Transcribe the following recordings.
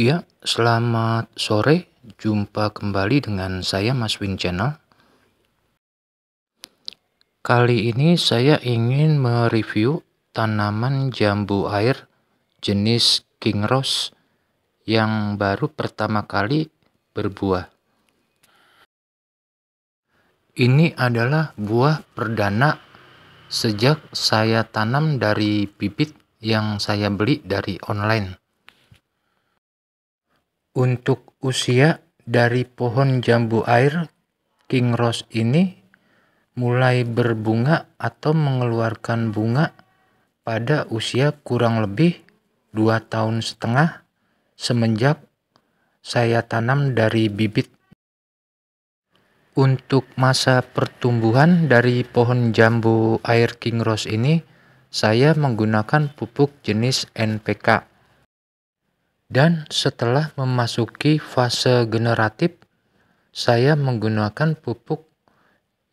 Ya, selamat sore. Jumpa kembali dengan saya Mas Win Channel. Kali ini saya ingin mereview tanaman jambu air jenis King Rose yang baru pertama kali berbuah. Ini adalah buah perdana sejak saya tanam dari bibit yang saya beli dari online. Untuk usia dari pohon jambu air King Rose ini mulai berbunga atau mengeluarkan bunga pada usia kurang lebih dua tahun setengah semenjak saya tanam dari bibit. Untuk masa pertumbuhan dari pohon jambu air King Rose ini, saya menggunakan pupuk jenis NPK dan setelah memasuki fase generatif, saya menggunakan pupuk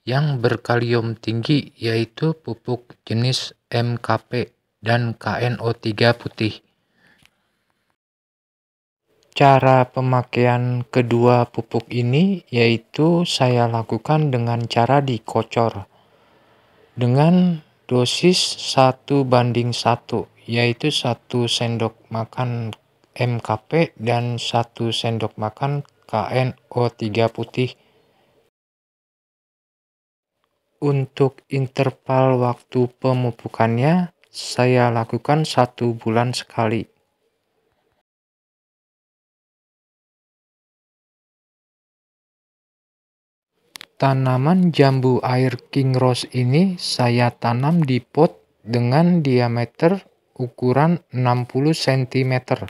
yang berkalium tinggi yaitu pupuk jenis MKP dan KNO3 putih. Cara pemakaian kedua pupuk ini yaitu saya lakukan dengan cara dikocor dengan dosis 1 banding 1 yaitu 1 sendok makan MKP dan satu sendok makan KNO3 putih. Untuk interval waktu pemupukannya, saya lakukan satu bulan sekali. Tanaman jambu air king rose ini saya tanam di pot dengan diameter ukuran 60 cm.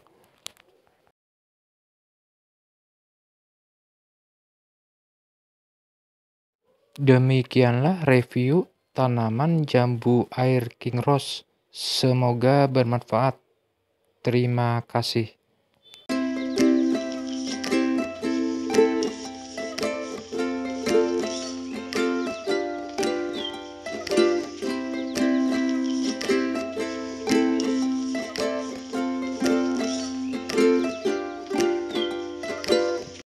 Demikianlah review tanaman jambu air King Rose. Semoga bermanfaat. Terima kasih.